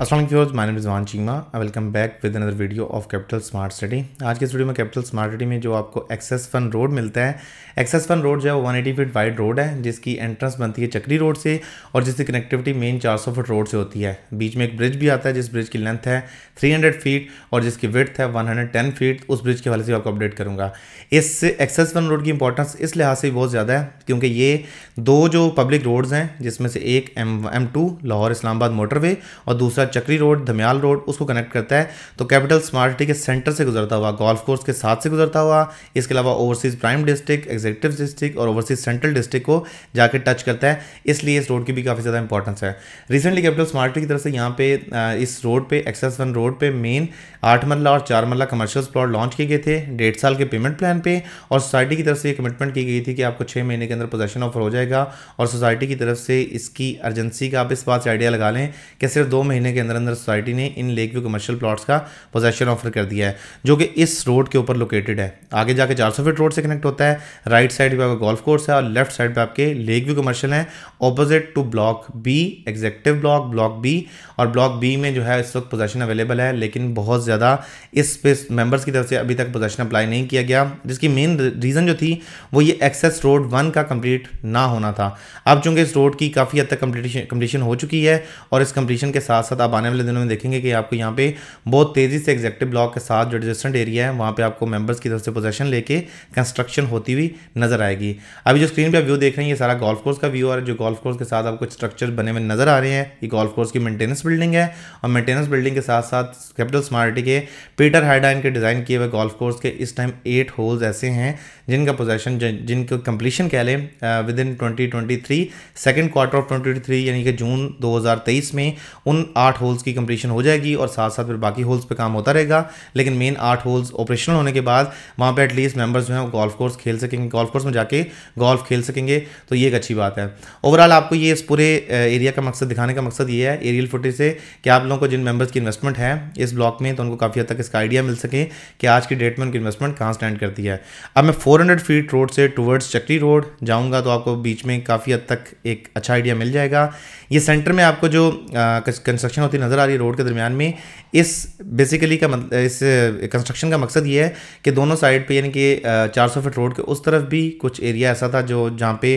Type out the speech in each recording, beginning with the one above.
असल मैं Rizwan Cheema I welcome back with another video of Capital smart City आज के स्टूडियो में कैपिटल स्मार्ट सिटी में जो आपको एक्सेस फन रोड मिलता है एक्सेस फन रोड जो है वो 180 फीट वाइड रोड है जिसकी एंट्रेंस बनती है चक्री रोड से और जिसकी कनेक्टिविटी मेन 400 फुट रोड से होती है बीच में एक ब्रिज भी आता है जिस ब्रिज की लेंथ है हंड्रेड फीट और जिसकी विथ है टेन फीट उस ब्रिज के हवाले से आपको अपडेट करूँगा इस एक्सेस फन रोड की इंपॉर्टेंस इस लिहाज से बहुत ज़्यादा है क्योंकि ये दो जो पब्लिक रोड्स हैं जिसमें से एक M M Lahore Islamabad motorway और दूसरा चक्री रोड धमियाल रोड उसको कनेक्ट करता है तो कैपिटल स्मार्ट सिटी के सेंटर से गुजरता हुआ गोल्फ कोर्स के साथ से गुजरता हुआ इसके अलावा overseas prime district executive district और ओवरसीज सेंट्रल डिस्ट्रिक्ट को जाकर टच करता है इसलिए इस रोड की भी काफ़ी ज़्यादा इंपॉर्टेंस है रिसेंटली कैपिटल स्मार्ट सिटी की तरफ से यहाँ पे इस रोड पर एक्सेस वन रोड पर मेन आठ मरला और चार मरला कमर्शियल प्लॉट लॉन्च किए गए थे डेढ़ साल के पेमेंट प्लान पे और सोसाइटी की तरफ से ये कमिटमेंट की गई थी कि आपको छः महीने के अंदर पोजेशन ऑफर हो जाएगा और सोसाइटी की तरफ से इसकी अर्जेंसी का आप इस बात से आइडिया लगा लें कि सिर्फ दो महीने के के अंदर अंदर सोसाइटी ने in lake view commercial plots का पोजेशन ऑफर कर दिया है जो कि इस रोड के ऊपर लोकेटेड है आगे जाके चार सौ फीट रोड से कनेक्ट होता है राइट साइड पे आपका गोल्फ कोर्स है और लेफ्ट साइड पे आपके लेक व्यू कमर्शियल है opposite to block B executive block block B और ब्लॉक बी में जो है इस वक्त पोजेशन अवेलेबल है लेकिन बहुत ज़्यादा इस पे मेम्बर्स की तरफ से अभी तक पोजेशन अप्लाई नहीं किया गया जिसकी मेन रीज़न जो थी वो ये एक्सेस रोड वन का कम्प्लीट ना होना था अब चूंकि इस रोड की काफ़ी हद तक कम्पटिशन हो चुकी है और इस कम्पटिशन के साथ साथ आप आने वाले दिनों में देखेंगे कि आपको यहाँ पे बहुत तेज़ी से एग्जेक्टिव ब्लॉक के साथ जो एडजस्टेंट एरिया है वहाँ पे आपको मेंबर्स की तरफ से पोजेशन लेके कंस्ट्रक्शन होती हुई नजर आएगी अभी जो स्क्रीन पे आप व्यू देख रहे हैं ये सारा गोल्फ कोर्स का व्यू है जो गोल्फ कोर्स के साथ आपको स्ट्रक्चर बने हुए नजर आ रहे हैं ये गोल्फ कोर्स की मेंटेनेंस बिल्डिंग है और मेंटेनेंस बिल्डिंग के साथ साथ कैपिटल स्मार्टी के पीटर हाइडाइन के डिज़ाइन किए हुए गोल्फ कोर्स के इस टाइम एट होल्स ऐसे हैं जिनका पोजेशन जिनको कंप्लीशन कह लें within twenty twenty three second quarter of twenty three यानी कि जून दो हज़ार तेईस में उन आठ आठ होल्स की कंप्लीशन हो जाएगी और साथ साथ फिर बाकी होल्स पे काम होता रहेगा लेकिन मेन आठ होल्स ऑपरेशनल होने के बाद वहाँ पे एटलीस्ट मेंबर्स जो हैं वो गोल्फ कोर्स खेल सकेंगे गोल्फ कोर्स में जाके गोल्फ खेल सकेंगे तो ये एक अच्छी बात है ओवरऑल आपको ये इस पूरे एरिया का मकसद दिखाने का मकसद ये है एरियल फुटेज से कि आप लोगों को जिन मेंबर्स की इन्वेस्टमेंट है इस ब्लॉक में तो उनको काफ़ी हद तक इसका आइडिया मिल सके कि आज की डेट में उनकी इन्वेस्टमेंट कहाँ स्टैंड करती है अब मैं फोर फीट रोड से टूवर्ड्स चक्री रोड जाऊँगा तो आपको बीच में काफ़ी हद तक एक अच्छा आइडिया मिल जाएगा ये सेंटर में आपको जो कंस्ट्रक्शन कंस्ट्रक्शन होती नज़र आ रही है रोड के दरमियान में इस बेसिकली का मतलब इस कंस्ट्रक्शन uh, का मकसद ये है कि दोनों साइड पे यानी कि 400 uh, सौ फीट रोड के उस तरफ भी कुछ एरिया ऐसा था जो जहाँ पे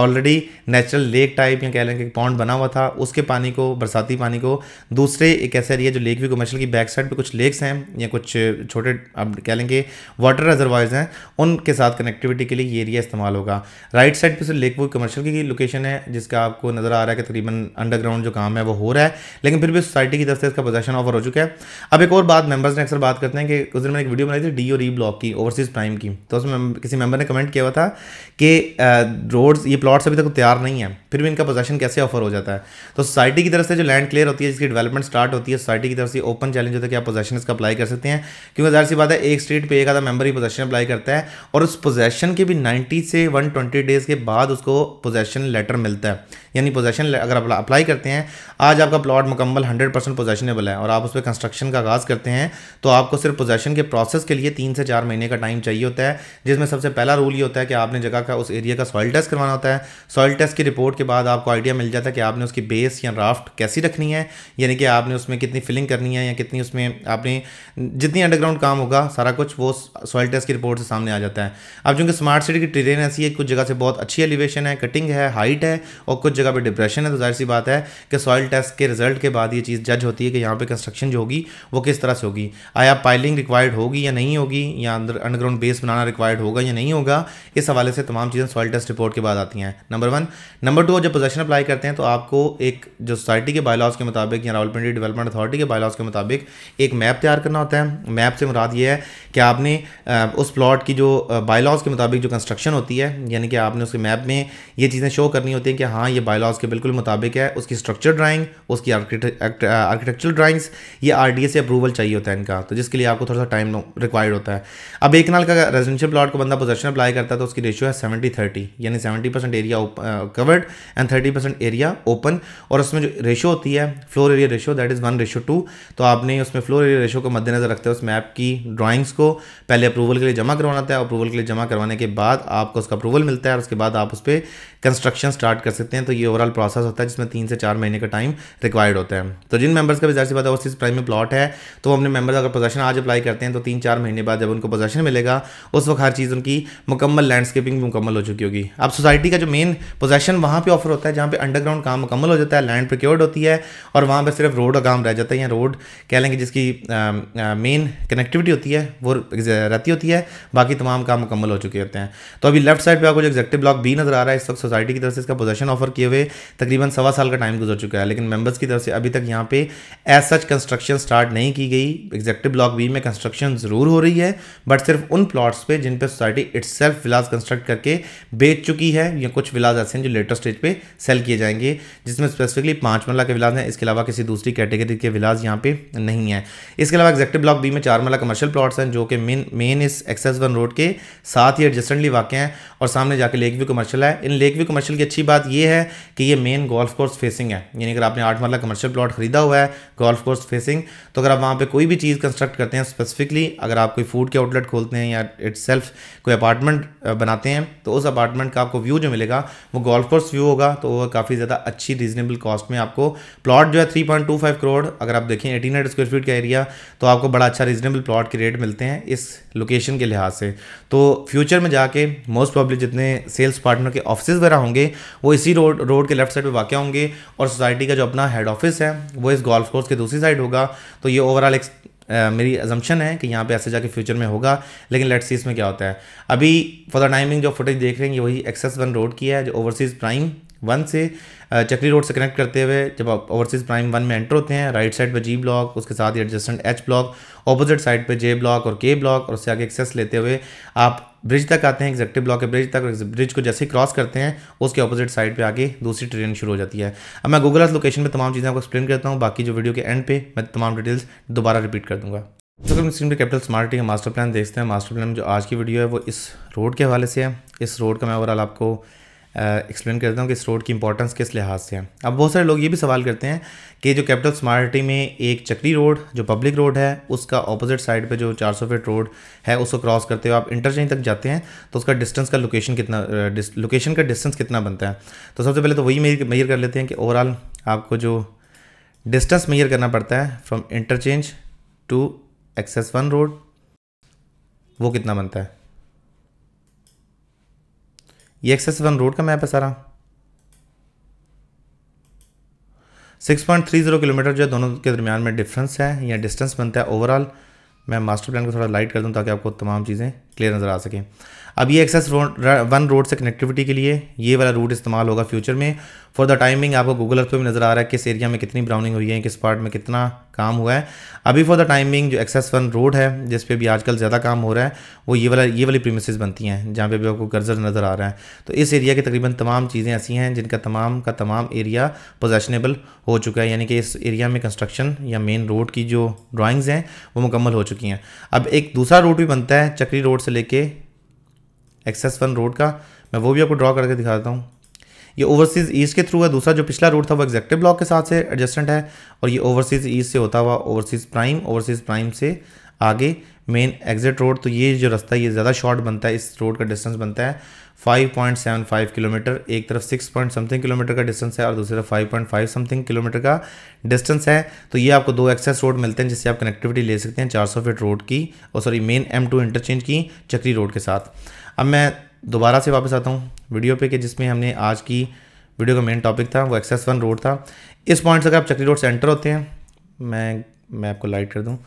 ऑलरेडी नेचुरल लेक टाइप या कह लें कि पॉन्ड बना हुआ था उसके पानी को बरसाती पानी को दूसरे एक ऐसा एरिया जो लेक भी कमर्शल की बैक साइड पर कुछ लेक्स हैं या कुछ छोटे अब कह लेंगे वाटर रिजर्वाइज हैं उनके साथ कनेक्टिविटी के लिए ये एरिया इस्तेमाल होगा राइट साइड पर सिर्फ लेक वो कमर्शल की लोकेशन है जिसका आपको नज़र आ रहा है कि तकरीबन अंडरग्राउंड जो काम है वो हो रहा है लेकिन फिर भी सोसाइटी की तरफ से इसका पोजेशन ऑफर हो चुका है अब एक और बात मेंबर्स ने अक्सर बात करते हैं कि उस दिन मैंने एक वीडियो बनाई थी डी और ई e ब्लॉक की ओवरसीज प्राइम की तो उसमें किसी मेंबर ने कमेंट किया हुआ था कि रोड्स ये प्लॉट्स अभी तक तो तैयार नहीं है फिर भी इनका पोजेशन कैसे ऑफर हो जाता है तो सोसाइटी की तरफ से जो लैंड क्लियर होती है जिसकी डेवलपमेंट स्टार्ट होती है सोसाइटी की तरफ से ओपन चैलेंज होता है कि आप पोजेशन इसका अप्लाई कर सकते हैं क्योंकि जाहिर सी बात है एक स्ट्रीट पर एक आधा मेंबर ही पोजेशन अप्लाई करता है और उस पोजेशन के भी नाइन्टी से वन डेज के बाद उसको पोजेशन लेटर मिलता है यानी पोजेशन अगर आप अप्लाई करते हैं आज आपका प्लॉट मुकम्मल मुकम्मल हंड्रेड परसेंट पोजेशनेबल है और आप उस पर कंस्ट्रक्शन का आगाज़ करते हैं तो आपको सिर्फ पोजेशन के प्रोसेस के लिए तीन से चार महीने का टाइम चाहिए होता है जिसमें सबसे पहला रूल ये होता है कि आपने जगह का उस एरिया का सॉइल टेस्ट करवाना होता है सॉइल टेस्ट की रिपोर्ट के बाद आपको आइडिया मिल जाता है कि आपने उसकी बेस या राफ्ट कैसी रखनी है यानी कि आपने उसमें कितनी फिलिंग करनी है या कितनी उसमें आपने जितनी अंडरग्राउंड काम होगा सारा कुछ वो सॉइल टेस्ट की रिपोर्ट से सामने आ जाता है अब चूँकि स्मार्ट सिटी की ट्रेन ऐसी है कुछ जगह से बहुत अच्छी एलिवेशन है कटिंग है हाइट है और कुछ जगह पर डिप्रेशन है तो जाहिर सी बात है कि सॉइल टेस्ट के रिजल्ट के बाद बाद ये चीज़ जज होती है कि यहाँ पे कंस्ट्रक्शन जो होगी वो किस तरह से होगी आया पाइलिंग रिक्वायर्ड होगी या नहीं होगी या अंदर अंडरग्राउंड बेस बनाना रिक्वायर्ड होगा या नहीं होगा इस हवाले से तमाम चीज़ें सॉइल टेस्ट रिपोर्ट के बाद आती हैं नंबर वन नंबर टू जब पोजेशन अप्लाई करते हैं तो आपको एक जो सोसाइटी के बायलॉज के मुताबिक या रावलपिंडी डेवलपमेंट अथॉरिटी के बायलॉज के मुताबिक एक मैप तैयार करना होता है मैप से मुराद ये है कि आपने उस प्लॉट की जो बायलॉज के मुताबिक जो कंस्ट्रक्शन होती है यानी कि आपने उसके मैप में ये चीज़ें शो करनी होती हैं कि हाँ ये बायलॉज के बिल्कुल मुताबिक है उसकी स्ट्रक्चर ड्राइंग उसकी आर्किटेक्चरल ड्राइंग्स ये आर से अप्रूवल चाहिए होता है इनका तो जिसके लिए आपको थोड़ा सा टाइम रिक्वायर्ड होता है अब एक नाल का रेजिडेंशियल प्लाट को बंदा पोजेशन अप्लाई करता है तो उसकी रेशियो है सेवेंटी थर्टी यानी seventy percent area covered and thirty percent area open और उसमें जो रेशो होती है floor area ratio that is one ratio two तो आपने उसमें फ्लोर एरिया रेशो को मद्देनजर रखते हुए उस मैप की ड्राइंग्स को को पहले अप्रूवल के लिए जमा करवाना है अप्रूवल के लिए जमा करवाने के बाद आपको उसका अप्रूवल मिलता है और उसके बाद आप उस पर कंस्ट्रक्शन स्टार्ट कर सकते हैं तो ये ओवरऑल प्रोसेस होता है जिसमें तीन से चार महीने का टाइम रिक्वायर्ड होता है तो जिन मेंबर्स का जाहिर बात है ओवरसीज प्राइम में प्लॉट है तो अपने मेंबर्स अगर पोजेशन आज अप्लाई करते हैं तो तीन चार महीने बाद जब उनको पोजेशन मिलेगा उस वक्त हर चीज़ उनकी मुकम्मल लैंडस्केपिंग भी मुकम्मल हो चुकी होगी अब सोसाइटी का जो मेन पोजेशन वहाँ पर ऑफर होता है जहाँ पर अंडरग्राउंड काम मुकम्मल हो जाता है लैंड प्रिक्योर्ड होती है और वहाँ पर सिर्फ रोड का काम रह जाता है या रोड कह लेंगे जिसकी मेन कनेक्टिविटी होती है वो और रहती होती है बाकी तमाम काम मुकम्मल हो चुके होते हैं तो अभी लेफ्ट साइड पर आपको जो एक्जेक्टिव ब्लॉक बी नजर आ रहा है इस वक्त सोसाइटी की तरफ से इसका पोजेशन ऑफर किए हुए तकरीबन सवा साल का टाइम गुजर चुका है लेकिन मेंबर्स की तरफ से अभी तक यहाँ पे एज सच कंस्ट्रक्शन स्टार्ट नहीं की गई एग्जेक्टिव ब्लॉक बी में कंस्ट्रक्शन ज़रूर हो रही है बट सिर्फ उन प्लॉट्स पे जिन पे society itself villas construct करके बेच चुकी है या कुछ विलाज ऐसे हैं जो लेटर स्टेज पे सेल किए जाएंगे जिसमें स्पेसिफिकली पांच मरला के विलाज हैं इसके अलावा किसी दूसरी कैटेगरी के विलाज यहाँ पे नहीं है इसके अलावा एग्जेक्टिव ब्लॉक बी में चार मरला कमर्शियल प्लॉट्स हैं जो जो कि मेन मेन इस एक्सेस वन रोड के साथ ही एडजस्टेंटली वाक़ हैं और सामने जाके लेक व्यू कमर्शियल है इन लेक व्यू कमर्शियल की अच्छी बात यह है कि ये मेन गोल्फ कोर्स फेसिंग है यानी अगर आपने आठ मरला कमर्शियल प्लॉट खरीदा हुआ है गोल्फ कोर्स फेसिंग तो अगर आप वहाँ पर कोई भी चीज़ कंस्ट्रक्ट करते हैं स्पेसिफिकली अगर आप कोई फूड के आउटलेट खोलते हैं या इट कोई अपार्टमेंट बनाते हैं तो उस अपार्टमेंट का आपको व्यू जो मिलेगा वो गोल्फ कोर्स व्यू होगा तो वह काफ़ी ज़्यादा अच्छी रीजनेबल कॉस्ट में आपको प्लॉट जो है three point two five crore अगर आप देखें एटीन हंड्रेड स्क्वायर फीट का एरिया तो आपको बड़ा अच्छा रीजनेबल प्लॉट के रेट मिलते हैं हैं इस लोकेशन के लिहाज से तो फ्यूचर में जाके मोस्ट प्रॉब्लम जितने सेल्स पार्टनर के ऑफिस वगैरह होंगे वो इसी रोड रोड के लेफ्ट साइड पे वाक़ होंगे और सोसाइटी का जो अपना हेड ऑफिस है वो इस गोल्फ कोर्स के दूसरी साइड होगा तो ये ओवरऑल एक मेरी एजम्पन है कि यहाँ पे ऐसे जाके फ्यूचर में होगा लेकिन लेट्स सी इसमें क्या होता है अभी फॉर द टाइमिंग जो फुटेज देख रहे हैं ये वही एक्सेस वन रोड की है जो ओवरसीज़ प्राइम वन से चक्री रोड से कनेक्ट करते हुए जब आप ओवरसीज़ प्राइम वन में एंटर होते हैं राइट साइड पर जी ब्लॉक उसके साथ ही adjacent H block opposite side पर जे ब्लॉक और के ब्लॉक और उससे आगे एक्सेस लेते हुए आप ब्रिज तक आते हैं एग्जेक्टिव ब्लॉक के ब्रिज तक ब्रिज को जैसे ही क्रॉस करते हैं उसके अपोजिट साइड पे आगे दूसरी ट्रेन शुरू हो जाती है अब मैं गूगल अर्थ लोकेशन पे तमाम चीज़ें आपको एक्सप्लेन करता हूँ बाकी जो वीडियो के एंड पे मैं तमाम डिटेल्स दोबारा रिपीट कर दूँगा तो अगर स्क्रीन कैपिटल स्मार्ट सिटी का मास्टर प्लान देखते हैं मास्टर प्लान में जो आज की वीडियो है वो इस रोड के हवाले से है इस रोड का मैं ओवरऑल आपको एक्सप्लेन करता हूँ कि इस रोड की इंपॉर्टेंस किस लिहाज से है अब बहुत सारे लोग ये भी सवाल करते हैं कि जो कैपिटल स्मार्ट सिटी में एक चक्री रोड जो पब्लिक रोड है उसका ऑपोजिट साइड पे जो 400 फीट रोड है उसको क्रॉस करते हुए आप इंटरचेंज तक जाते हैं तो उसका डिस्टेंस का लोकेशन कितना लोकेशन का डिस्टेंस कितना बनता है तो सबसे पहले तो वही मेयर कर लेते हैं कि ओवरऑल आपको जो डिस्टेंस मेयर करना पड़ता है from interchange to access one road वो कितना बनता है ये एक्सेस वन रोड का मैप है सारा 6.30 किलोमीटर जो है दोनों के दरमियान में डिफरेंस है या डिस्टेंस बनता है ओवरऑल मैं मास्टर प्लान को थोड़ा लाइट कर दूं ताकि आपको तमाम चीज़ें क्लियर नज़र आ सके अब ये एक्सेस वन रोड से कनेक्टिविटी के लिए ये वाला रूट इस्तेमाल होगा फ्यूचर में फॉर द टाइमिंग आपको गूगल अर्थ पर भी नज़र आ रहा है किस एरिया में कितनी ब्राउनिंग हुई है किस पार्ट में कितना काम हुआ है अभी फॉर द टाइमिंग जो एक्सेस वन रोड है जिस पर भी आजकल ज़्यादा काम हो रहा है वो ये वाला ये वाली प्रीमिसज बनती हैं जहाँ पर भी आपको गर्जर नज़र आ रहा है तो इस एरिया की तकरीबन तमाम चीज़ें ऐसी हैं जिनका तमाम का तमाम एरिया पोजेशनेबल हो चुका है यानी कि इस एरिया में कंस्ट्रक्शन या मेन रोड की जो ड्राइंग्स हैं वो मुकम्मल हो चुकी हैं अब एक दूसरा रूट भी बनता है चक्री रोड से लेके एक्सेस वन रोड का मैं वो भी आपको ड्रॉ करके दिखा देता हूँ ये ओवरसीज़ ईस्ट के थ्रू है दूसरा जो पिछला रूट था वो एग्जैक्टिव ब्लॉक के साथ से एडजस्टेंट है और ये ओवरसीज़ ईस्ट से होता हुआ ओवरसीज़ प्राइम ओवरसीज़ प्राइम से आगे मेन एग्जिट रोड तो ये जो रास्ता है ये ज़्यादा शॉर्ट बनता है इस रोड का डिस्टेंस बनता है 5.75 किलोमीटर एक तरफ 6 पॉइंट समथिंग किलोमीटर का डिस्टेंस है और दूसरी तरफ 5.5 समथिंग किलोमीटर का डिस्टेंस है तो ये आपको दो एक्सेस रोड मिलते हैं जिससे आप कनेक्टिविटी ले सकते हैं 400 फीट रोड की और sorry main M two interchange की चक्री रोड के साथ अब मैं दोबारा से वापस आता हूँ वीडियो पे कि जिसमें हमने आज की वीडियो का मेन टॉपिक था वो एक्सेस वन रोड था इस पॉइंट से अगर आप चक्री रोड से एंटर होते हैं मैं मैं आपको लाइट कर दूँ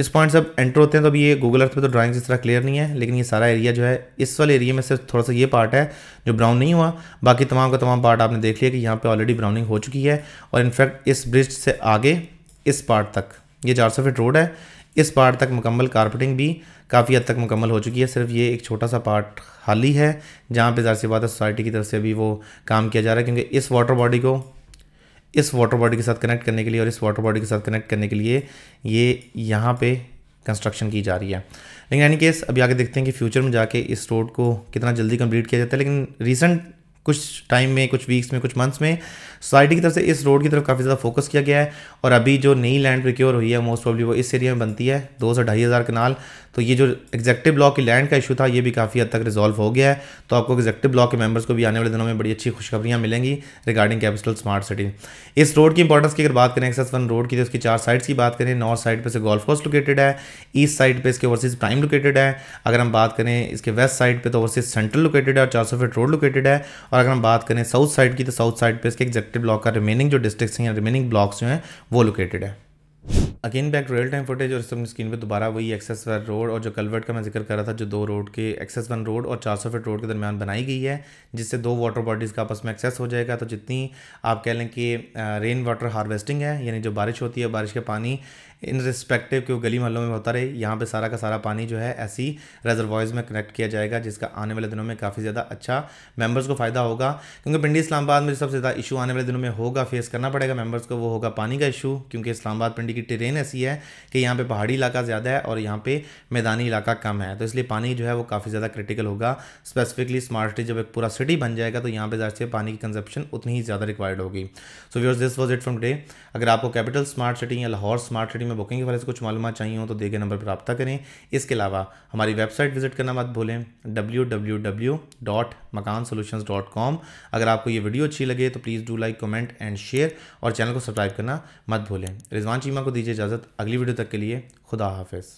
इस पॉइंट से अब एंटर होते हैं तो अभी ये गूगल अर्थ पे तो ड्राइंग इस तरह क्लियर नहीं है लेकिन ये सारा एरिया जो है इस वाले एरिया में सिर्फ थोड़ा सा ये पार्ट है जो ब्राउन नहीं हुआ बाकी तमाम का तमाम पार्ट आपने देख लिया कि यहाँ पे ऑलरेडी ब्राउनिंग हो चुकी है और इनफैक्ट इस ब्रिज से आगे इस पार्ट तक ये चार सौ फीट रोड है इस पार्ट तक मुकम्मल कारपेटिंग भी काफ़ी हद तक मुकम्मल हो चुकी है सिर्फ ये एक छोटा सा पार्ट खाली है जहाँ पे ज़ाहिर सी बात है सोसाइटी की तरफ से भी वो काम किया जा रहा है क्योंकि इस वाटर बॉडी को इस वाटर बॉडी के साथ कनेक्ट करने के लिए और इस वाटर बॉडी के साथ कनेक्ट करने के लिए ये यहाँ पे कंस्ट्रक्शन की जा रही है लेकिन एनी केस अभी आगे देखते हैं कि फ्यूचर में जाके इस रोड को कितना जल्दी कंप्लीट किया जाता है लेकिन रिसेंट कुछ टाइम में कुछ वीक्स में कुछ मंथ्स में सोसाइटी की तरफ से इस रोड की तरफ काफ़ी ज़्यादा फोकस किया गया है और अभी जो नई लैंड प्रिक्योर हुई है मोस्ट प्रॉब्ली वो इस एरिया में बनती है दो से ढाई हज़ार कनाल तो ये जो एग्जेक्टिव ब्लॉक की लैंड का इशू था ये भी काफ़ी हद तक रिजॉल्व हो गया है तो आपको एग्जेक्टिव ब्लॉक के मेम्बर्स को भी आने वाले दिनों में बड़ी अच्छी खुशखबरियाँ मिलेंगी रिगार्डिंग कैपिटल स्मार्ट सिटी इस रोड की इंपॉर्टेंस की अगर बात करें एक्सेस वन रोड की तो उसकी चार साइड्स की बात करें नॉर्थ साइड पर से गोल्फ कोस्ट लोकेटेड है ईस्ट साइड पर इसके ओवरसीज प्राइम लोकेटेड है अगर हम बात करें इसके वेस्ट साइड पर तो ओवरसीज सेंट्रल लोकेटेड है और चार सौ फीट रोड लोकेटेड है और अगर हम बात करें साउथ साइड की तो साउथ साइड पर इसके एग्जेक्टिव ब्लॉक का रिमेनिंग जो डिस्ट्रिक्स हैं रिमेनिंग ब्लॉक्स जो हैं वो लोकेटेड है again back real time footage और इसमें स्क्रीन पे दोबारा वही एक्सेस वन रोड और जो कलवर्ट का मैं जिक्र कर रहा था जो दो रोड के एक्सेस वन रोड और 400 फीट रोड के दरमियान बनाई गई है जिससे दो वाटर बॉडीज़ का आपस में एक्सेस हो जाएगा तो जितनी आप कह लें कि रेन वाटर हार्वेस्टिंग है यानी जो बारिश होती है बारिश के पानी इन रिस्पेक्टिव क्यों गली मोहल्लों में होता रहे यहाँ पे सारा का सारा पानी जो है ऐसी रेजरवाइज में कनेक्ट किया जाएगा जिसका आने वाले दिनों में काफ़ी ज़्यादा अच्छा मेंबर्स को फ़ायदा होगा क्योंकि पिंडी इस्लामाबाद में सबसे ज़्यादा इशू आने वाले दिनों में होगा फेस करना पड़ेगा मेंबर्स को वो होगा पानी का इशू क्योंकि इस्लामाबाद पिंडी की ट्रेन ऐसी है कि यहाँ पर पहाड़ी इलाका ज़्यादा है और यहाँ पर मैदानी इलाका कम है तो इसलिए पानी जो है वो काफ़ी ज़्यादा क्रिटिकल होगा स्पेसिफिकली स्मार्ट सिटी जब एक पूरा सिटी बन जाएगा तो यहाँ पर जाहिर से पानी की कंजप्शन उतनी ही ज़्यादा रिक्वायर्ड होगी so viewers this was it from day अगर आपको कैपिटल स्मार्ट सिटी या लाहौर स्मार्ट सिटी में में बुकिंग के वाले से कुछ मालूम चाहिए हो तो दिए गए नंबर पर रबा करें इसके अलावा हमारी वेबसाइट विजिट करना मत भूलें W W W dot Makaan dot com अगर आपको ये वीडियो अच्छी लगे तो please do like comment and share और चैनल को सब्सक्राइब करना मत भूलें रिजवान चीमा को दीजिए इजाज़त अगली वीडियो तक के लिए खुदा हाफिज़